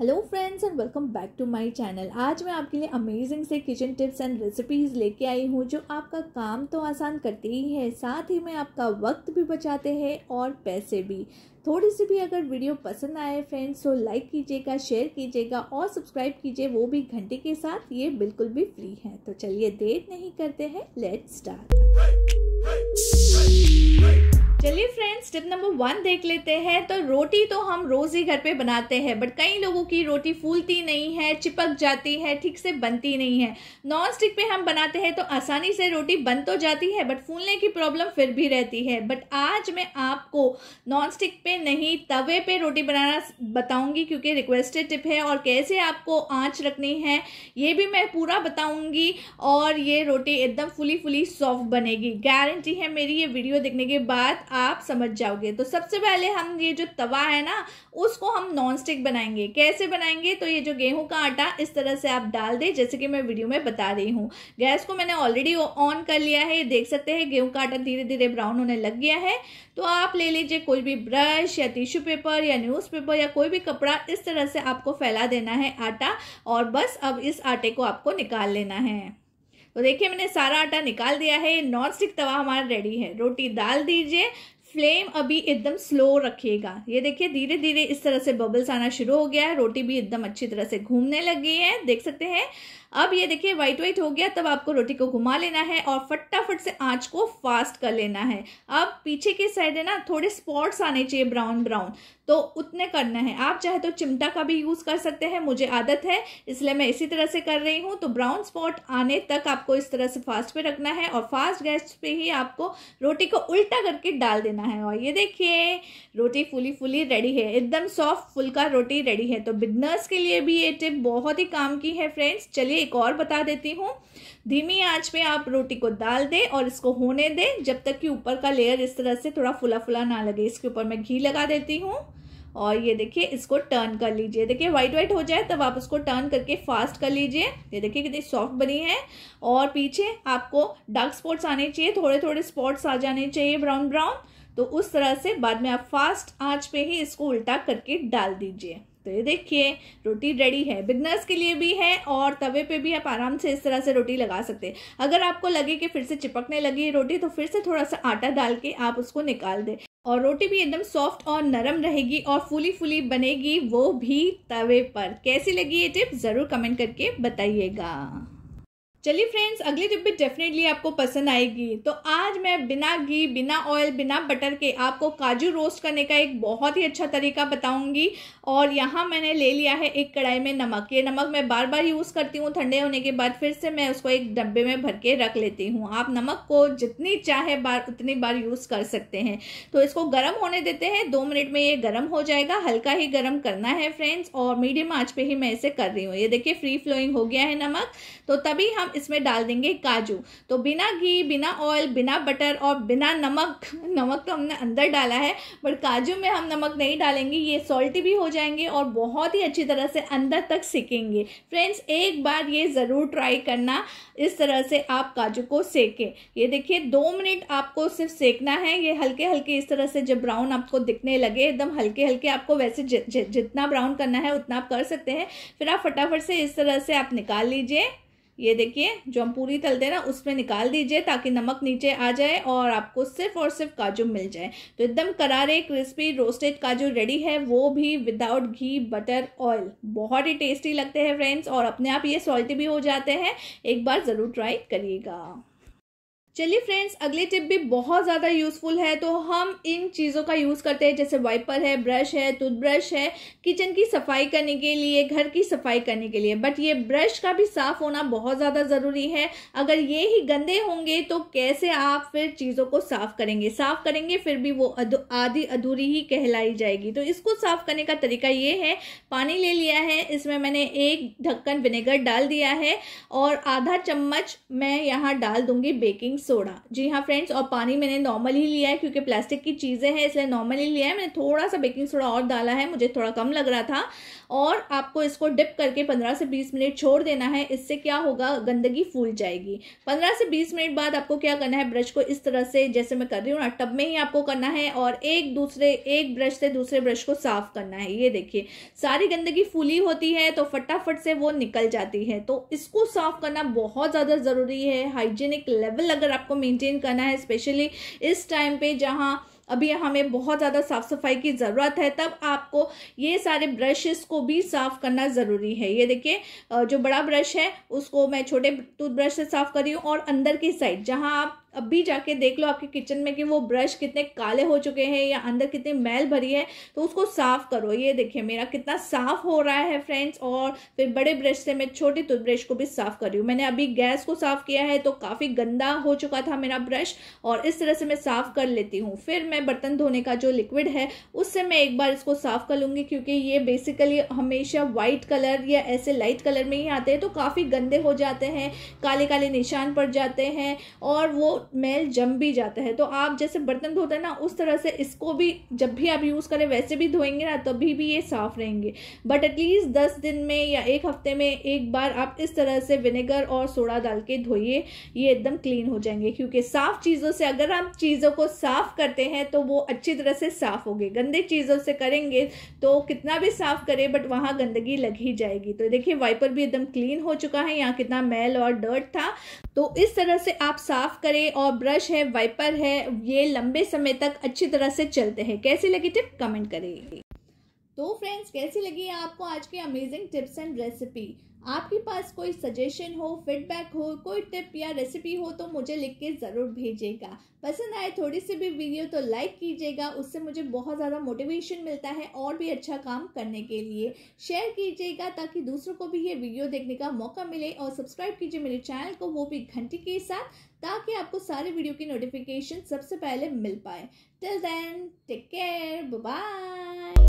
hello friends and welcome back to my channel आज मैं आपके लिए अमेजिंग से किचन टिप्स एंड रेसिपीज़ लेके आई हूँ जो आपका काम तो आसान करती ही है साथ ही में आपका वक्त भी बचाते हैं और पैसे भी थोड़ी सी भी अगर वीडियो पसंद आए फ्रेंड्स तो लाइक कीजिएगा शेयर कीजिएगा और सब्सक्राइब कीजिए वो भी घंटे के साथ ये बिल्कुल भी फ्री है तो चलिए देर नहीं करते हैं लेट स्टार्ट चलिए फ्रेंड्स स्टेप नंबर वन देख लेते हैं तो रोटी तो हम रोज़ ही घर पे बनाते हैं बट कई लोगों की रोटी फूलती नहीं है चिपक जाती है ठीक से बनती नहीं है नॉन स्टिक पे हम बनाते हैं तो आसानी से रोटी बन तो जाती है बट फूलने की प्रॉब्लम फिर भी रहती है बट आज मैं आपको नॉन स्टिक पे नहीं तवे पे रोटी बनाना बताऊँगी क्योंकि रिक्वेस्टेड टिप है और कैसे आपको आँच रखनी है ये भी मैं पूरा बताऊँगी और ये रोटी एकदम फुली फुली सॉफ्ट बनेगी गारंटी है मेरी ये वीडियो देखने के बाद आप समझ जाओगे तो सबसे पहले हम ये जो तवा है ना उसको हम नॉन स्टिक बनाएंगे कैसे बनाएंगे तो ये जो गेहूं का आटा इस तरह से आप डाल दें जैसे कि मैं वीडियो में बता रही हूँ गैस को मैंने ऑलरेडी ऑन कर लिया है ये देख सकते हैं गेहूँ का आटा धीरे धीरे ब्राउन होने लग गया है तो आप ले लीजिए कोई भी ब्रश या टिश्यू पेपर या न्यूज़पेपर या कोई भी कपड़ा इस तरह से आपको फैला देना है आटा और बस अब इस आटे को आपको निकाल लेना है तो देखिए मैंने सारा आटा निकाल दिया है नॉन स्टिक तवा हमारा रेडी है रोटी डाल दीजिए फ्लेम अभी एकदम स्लो रखिएगा ये देखिए धीरे धीरे इस तरह से बबल्स आना शुरू हो गया है रोटी भी एकदम अच्छी तरह से घूमने लगी है देख सकते हैं अब ये देखिए वाइट वाइट हो गया तब आपको रोटी को घुमा लेना है और फटाफट से आँच को फास्ट कर लेना है अब पीछे की साइड है ना थोड़े स्पॉट्स आने चाहिए ब्राउन ब्राउन तो उतने करना है आप चाहे तो चिमटा का भी यूज़ कर सकते हैं मुझे आदत है इसलिए मैं इसी तरह से कर रही हूँ तो ब्राउन स्पॉट आने तक आपको इस तरह से फास्ट पे रखना है और फास्ट गैस पे ही आपको रोटी को उल्टा करके डाल देना है और ये देखिए रोटी फुली फुली रेडी है एकदम सॉफ्ट फुल्का रोटी रेडी है तो बिगनर्स के लिए भी ये टिप बहुत ही काम की है फ्रेंड्स चलिए एक और बता देती हूँ धीमी आंच पे आप रोटी को डाल दें और इसको होने दें जब तक कि ऊपर का लेयर इस तरह से थोड़ा फुला फुला ना लगे इसके ऊपर मैं घी लगा देती हूँ और ये देखिए इसको टर्न कर लीजिए देखिए वाइट वाइट हो जाए तब आप उसको टर्न करके फास्ट कर लीजिए ये देखिए कितनी सॉफ्ट बनी है और पीछे आपको डार्क स्पॉट्स आने चाहिए थोड़े थोड़े स्पॉट्स आ जाने चाहिए ब्राउन ब्राउन तो उस तरह से बाद में आप फास्ट आंच पे ही इसको उल्टा करके डाल दीजिए तो ये देखिए रोटी रेडी है बिगनर्स के लिए भी है और तवे पे भी आप आराम से इस तरह से रोटी लगा सकते हैं अगर आपको लगे कि फिर से चिपकने लगी है रोटी तो फिर से थोड़ा सा आटा डाल के आप उसको निकाल दें और रोटी भी एकदम सॉफ्ट और नरम रहेगी और फूली फूली बनेगी वो भी तवे पर कैसी लगी ये टिप ज़रूर कमेंट करके बताइएगा चलिए फ्रेंड्स अगली रेसिपी डेफिनेटली आपको पसंद आएगी तो आज मैं बिना घी बिना ऑयल बिना बटर के आपको काजू रोस्ट करने का एक बहुत ही अच्छा तरीका बताऊंगी और यहाँ मैंने ले लिया है एक कढ़ाई में नमक ये नमक मैं बार बार यूज़ करती हूँ ठंडे होने के बाद फिर से मैं उसको एक डब्बे में भर के रख लेती हूँ आप नमक को जितनी चाहे बार उतनी बार यूज़ कर सकते हैं तो इसको गर्म होने देते हैं दो मिनट में ये गर्म हो जाएगा हल्का ही गर्म करना है फ्रेंड्स और मीडियम आँच पर ही मैं इसे कर रही हूँ ये देखिए फ्री फ्लोइंग हो गया है नमक तो तभी हम इसमें डाल देंगे काजू तो बिना घी बिना ऑयल बिना बटर और बिना नमक नमक तो हमने अंदर डाला है बट काजू में हम नमक नहीं डालेंगे ये सॉल्टी भी हो जाएंगे और बहुत ही अच्छी तरह से अंदर तक सेकेंगे फ्रेंड्स एक बार ये ज़रूर ट्राई करना इस तरह से आप काजू को सेकें ये देखिए दो मिनट आपको सिर्फ सेकना है ये हल्के हल्के इस तरह से जब ब्राउन आपको दिखने लगे एकदम हल्के हल्के आपको वैसे जितना ब्राउन करना है उतना आप कर सकते हैं फिर आप फटाफट से इस तरह से आप निकाल लीजिए ये देखिए जो हम पूरी तलते हैं ना उसमें निकाल दीजिए ताकि नमक नीचे आ जाए और आपको सिर्फ और सिर्फ काजू मिल जाए तो एकदम करारे क्रिस्पी रोस्टेड काजू रेडी है वो भी विदाउट घी बटर ऑयल बहुत ही टेस्टी लगते हैं फ्रेंड्स और अपने आप ये सॉल्टी भी हो जाते हैं एक बार ज़रूर ट्राई करिएगा चलिए फ्रेंड्स अगली टिप भी बहुत ज़्यादा यूज़फुल है तो हम इन चीज़ों का यूज़ करते हैं जैसे वाइपर है ब्रश है टूथब्रश है किचन की सफाई करने के लिए घर की सफाई करने के लिए बट ये ब्रश का भी साफ़ होना बहुत ज़्यादा ज़रूरी है अगर ये ही गंदे होंगे तो कैसे आप फिर चीज़ों को साफ़ करेंगे साफ़ करेंगे फिर भी वो आधी अधूरी ही कहलाई जाएगी तो इसको साफ़ करने का तरीका ये है पानी ले लिया है इसमें मैंने एक ढक्कन विनेगर डाल दिया है और आधा चम्मच मैं यहाँ डाल दूँगी बेकिंग सोडा जी हाँ फ्रेंड्स और पानी मैंने नॉर्मल ही लिया है क्योंकि प्लास्टिक की चीज़ें हैं इसलिए नॉर्मल ही लिया है मैंने थोड़ा सा बेकिंग सोडा और डाला है मुझे थोड़ा कम लग रहा था और आपको इसको डिप करके पंद्रह से बीस मिनट छोड़ देना है इससे क्या होगा गंदगी फूल जाएगी पंद्रह से बीस मिनट बाद आपको क्या करना है ब्रश को इस तरह से जैसे मैं कर रही हूँ ना टब में ही आपको करना है और एक दूसरे एक ब्रश से दूसरे ब्रश को साफ करना है ये देखिए सारी गंदगी फूली होती है तो फटाफट से वो निकल जाती है तो इसको साफ करना बहुत ज़्यादा ज़रूरी है हाइजीनिक लेवल अगर आपको मेंटेन करना है स्पेशली इस टाइम पे जहाँ अभी हमें बहुत ज़्यादा साफ़ सफाई की ज़रूरत है तब आपको ये सारे ब्रशेस को भी साफ़ करना ज़रूरी है ये देखिए जो बड़ा ब्रश है उसको मैं छोटे टूथब्रश से साफ़ करी हूँ और अंदर की साइड जहाँ आप अभी जाके देख लो आपके किचन में कि वो ब्रश कितने काले हो चुके हैं या अंदर कितने मैल भरी है तो उसको साफ़ करो ये देखिए मेरा कितना साफ़ हो रहा है फ्रेंड्स और फिर बड़े ब्रश से मैं छोटे टूथब्रश को भी साफ़ कर रही हूँ मैंने अभी गैस को साफ़ किया है तो काफ़ी गंदा हो चुका था मेरा ब्रश और इस तरह से मैं साफ़ कर लेती हूँ फिर मैं मैं बर्तन धोने का जो लिक्विड है उससे मैं एक बार इसको साफ़ कर लूँगी क्योंकि ये बेसिकली हमेशा वाइट कलर या ऐसे लाइट कलर में ही आते हैं तो काफ़ी गंदे हो जाते हैं काले काले निशान पड़ जाते हैं और वो मैल जम भी जाता है तो आप जैसे बर्तन धोते हैं ना उस तरह से इसको भी जब भी आप यूज़ करें वैसे भी धोएंगे ना तभी भी ये साफ़ रहेंगे बट एटलीस्ट दस दिन में या एक हफ्ते में एक बार आप इस तरह से विनेगर और सोडा डाल के धोइए ये एकदम क्लीन हो जाएंगे क्योंकि साफ़ चीज़ों से अगर आप चीज़ों को साफ़ करते हैं तो वो अच्छी तरह से साफ़ होगी गंदे चीज़ों से करेंगे तो कितना भी साफ़ करें बट वहाँ गंदगी लग ही जाएगी तो देखिए वाइपर भी एकदम क्लीन हो चुका है यहाँ कितना मैल और डर्ट था तो इस तरह से आप साफ़ करें और ब्रश है वाइपर है ये लंबे समय तक अच्छी तरह से चलते हैं कैसी लगी टिप कमेंट करें तो फ्रेंड्स कैसी लगी है आपको आज की अमेजिंग टिप्स एंड रेसिपी आपके पास कोई सजेशन हो फीडबैक हो कोई टिप या रेसिपी हो तो मुझे लिख के ज़रूर भेजिएगा पसंद आए थोड़ी सी भी वीडियो तो लाइक कीजिएगा उससे मुझे बहुत ज़्यादा मोटिवेशन मिलता है और भी अच्छा काम करने के लिए शेयर कीजिएगा ताकि दूसरों को भी ये वीडियो देखने का मौका मिले और सब्सक्राइब कीजिए मेरे चैनल को वो भी घंटी के साथ ताकि आपको सारे वीडियो की नोटिफिकेशन सबसे पहले मिल पाए till then take care bye